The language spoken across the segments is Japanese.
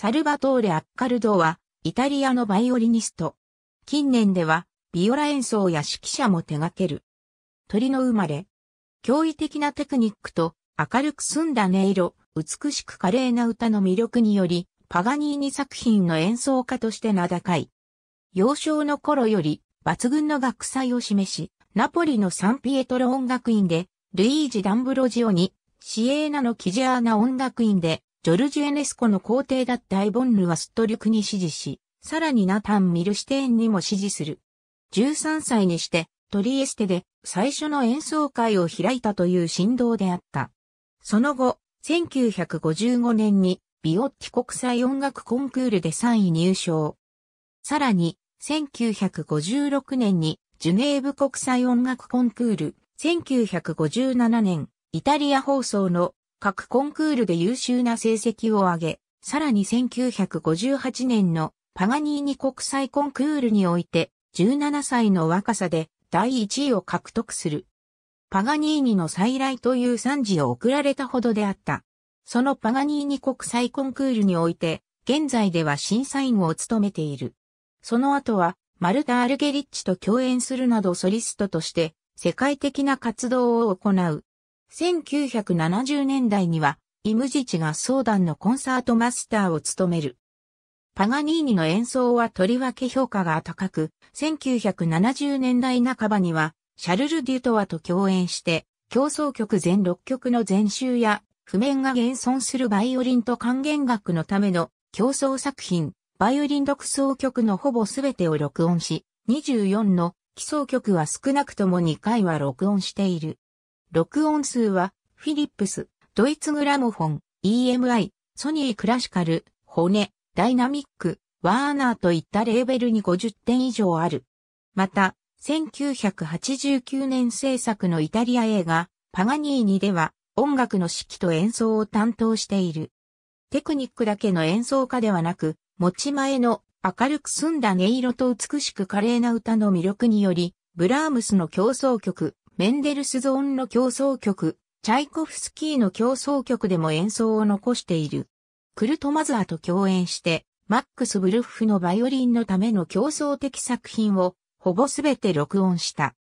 サルバトーレ・アッカルドは、イタリアのバイオリニスト。近年では、ビオラ演奏や指揮者も手掛ける。鳥の生まれ。驚異的なテクニックと、明るく澄んだ音色、美しく華麗な歌の魅力により、パガニーニ作品の演奏家として名高い。幼少の頃より、抜群の学祭を示し、ナポリのサンピエトロ音楽院で、ルイージ・ダンブロジオに、シエーナのキジアーナ音楽院で、ジョルジュ・エネスコの皇帝だったアイボンヌはストリュクに支持し、さらにナタン・ミルシテーンにも支持する。13歳にして、トリエステで最初の演奏会を開いたという振動であった。その後、1955年にビオッティ国際音楽コンクールで3位入賞。さらに、1956年にジュネーブ国際音楽コンクール、1957年、イタリア放送の各コンクールで優秀な成績を上げ、さらに1958年のパガニーニ国際コンクールにおいて、17歳の若さで第1位を獲得する。パガニーニの再来という賛辞を送られたほどであった。そのパガニーニ国際コンクールにおいて、現在では審査員を務めている。その後は、マルタ・アルゲリッチと共演するなどソリストとして、世界的な活動を行う。1970年代には、イムジチが相談のコンサートマスターを務める。パガニーニの演奏はとりわけ評価が高く、1970年代半ばには、シャルル・デュトワと共演して、競争曲全6曲の全集や、譜面が現存するバイオリンと還元楽のための競争作品、バイオリン独奏曲のほぼ全てを録音し、24の基奏曲は少なくとも2回は録音している。録音数は、フィリップス、ドイツグラモフォン、EMI、ソニークラシカル、骨、ダイナミック、ワーナーといったレーベルに50点以上ある。また、1989年制作のイタリア映画、パガニーニでは、音楽の指揮と演奏を担当している。テクニックだけの演奏家ではなく、持ち前の明るく澄んだ音色と美しく華麗な歌の魅力により、ブラームスの競争曲、メンデルスゾーンの競争曲、チャイコフスキーの競争曲でも演奏を残している。クルトマザーと共演して、マックス・ブルッフのバイオリンのための競争的作品を、ほぼすべて録音した。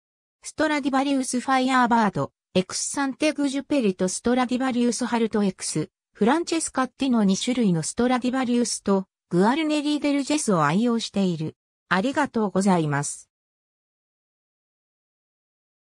ストラディバリウス・ファイアーバード、エクス・サンテグジュペリとストラディバリウス・ハルト・エクス、フランチェスカッティの2種類のストラディバリウスと、グアルネリー・デル・ジェスを愛用している。ありがとうございます。